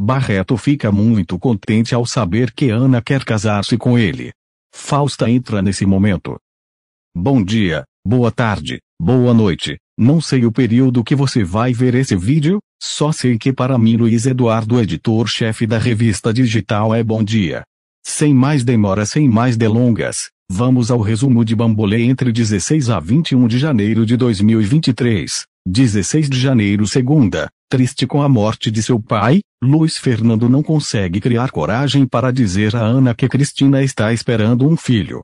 Barreto fica muito contente ao saber que Ana quer casar-se com ele. Fausta entra nesse momento. Bom dia, boa tarde, boa noite. Não sei o período que você vai ver esse vídeo, só sei que para mim Luiz Eduardo, editor-chefe da revista digital, é bom dia. Sem mais demora, sem mais delongas, vamos ao resumo de Bambolê entre 16 a 21 de janeiro de 2023. 16 de janeiro segunda, triste com a morte de seu pai, Luiz Fernando não consegue criar coragem para dizer a Ana que Cristina está esperando um filho.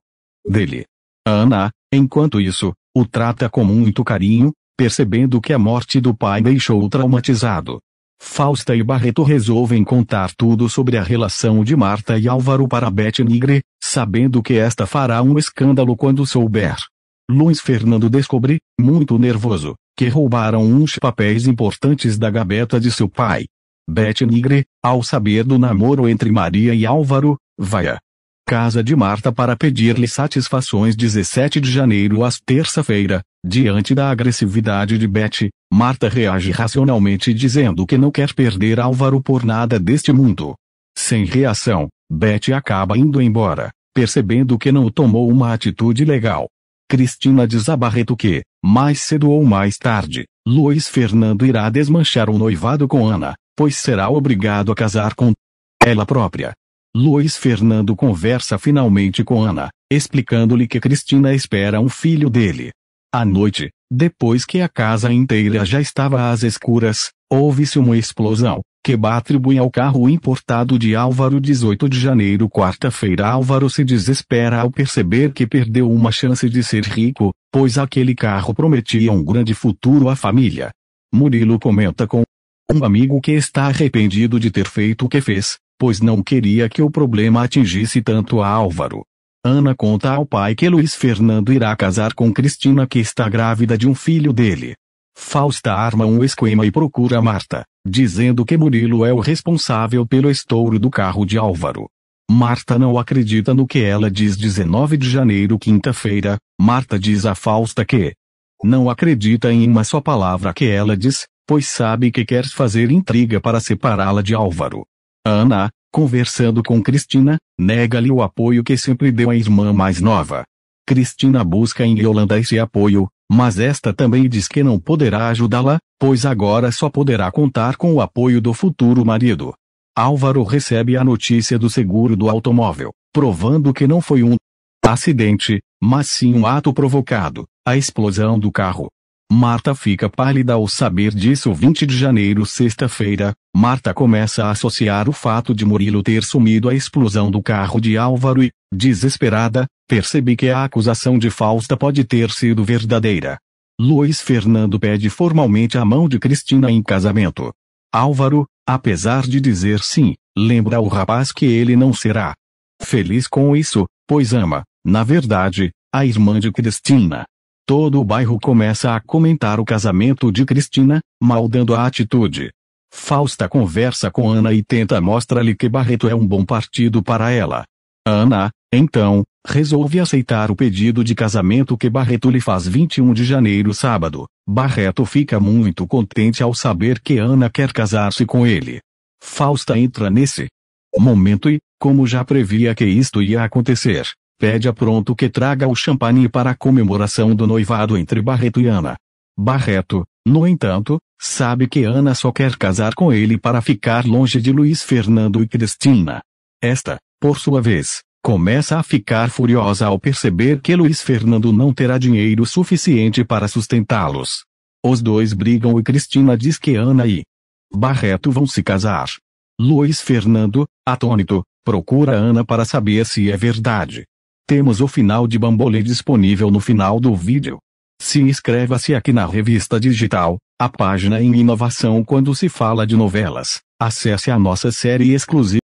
Dele. Ana, enquanto isso, o trata com muito carinho, percebendo que a morte do pai deixou-o traumatizado. Fausta e Barreto resolvem contar tudo sobre a relação de Marta e Álvaro para Beth Nigre, sabendo que esta fará um escândalo quando souber. Luiz Fernando descobre, muito nervoso, que roubaram uns papéis importantes da gaveta de seu pai. Beth Nigre, ao saber do namoro entre Maria e Álvaro, vai à casa de Marta para pedir-lhe satisfações 17 de janeiro às terça-feira. Diante da agressividade de Beth, Marta reage racionalmente dizendo que não quer perder Álvaro por nada deste mundo. Sem reação, Beth acaba indo embora, percebendo que não tomou uma atitude legal. Cristina diz a Barreto que, mais cedo ou mais tarde, Luiz Fernando irá desmanchar o noivado com Ana, pois será obrigado a casar com ela própria. Luiz Fernando conversa finalmente com Ana, explicando-lhe que Cristina espera um filho dele. À noite, depois que a casa inteira já estava às escuras, houve-se uma explosão, que atribui ao carro importado de Álvaro 18 de janeiro quarta-feira Álvaro se desespera ao perceber que perdeu uma chance de ser rico, pois aquele carro prometia um grande futuro à família. Murilo comenta com um amigo que está arrependido de ter feito o que fez, pois não queria que o problema atingisse tanto a Álvaro. Ana conta ao pai que Luiz Fernando irá casar com Cristina que está grávida de um filho dele. Fausta arma um esquema e procura Marta, dizendo que Murilo é o responsável pelo estouro do carro de Álvaro. Marta não acredita no que ela diz 19 de janeiro, quinta-feira. Marta diz a Fausta que não acredita em uma só palavra que ela diz, pois sabe que quer fazer intriga para separá-la de Álvaro. Ana, conversando com Cristina, nega-lhe o apoio que sempre deu à irmã mais nova. Cristina busca em Yolanda esse apoio, mas esta também diz que não poderá ajudá-la, pois agora só poderá contar com o apoio do futuro marido. Álvaro recebe a notícia do seguro do automóvel, provando que não foi um acidente, mas sim um ato provocado, a explosão do carro. Marta fica pálida ao saber disso 20 de janeiro, sexta-feira. Marta começa a associar o fato de Murilo ter sumido à explosão do carro de Álvaro e, desesperada, Percebi que a acusação de Fausta pode ter sido verdadeira. Luiz Fernando pede formalmente a mão de Cristina em casamento. Álvaro, apesar de dizer sim, lembra ao rapaz que ele não será feliz com isso, pois ama, na verdade, a irmã de Cristina. Todo o bairro começa a comentar o casamento de Cristina, maldando a atitude. Fausta conversa com Ana e tenta mostrar-lhe que Barreto é um bom partido para ela. Ana, então, resolve aceitar o pedido de casamento que Barreto lhe faz 21 de janeiro sábado. Barreto fica muito contente ao saber que Ana quer casar-se com ele. Fausta entra nesse momento e, como já previa que isto ia acontecer, pede a Pronto que traga o champanhe para a comemoração do noivado entre Barreto e Ana. Barreto, no entanto, sabe que Ana só quer casar com ele para ficar longe de Luiz Fernando e Cristina. Esta, por sua vez, começa a ficar furiosa ao perceber que Luiz Fernando não terá dinheiro suficiente para sustentá-los. Os dois brigam e Cristina diz que Ana e Barreto vão se casar. Luiz Fernando, atônito, procura Ana para saber se é verdade. Temos o final de Bambolê disponível no final do vídeo. Se inscreva-se aqui na revista digital, a página em inovação quando se fala de novelas. Acesse a nossa série exclusiva.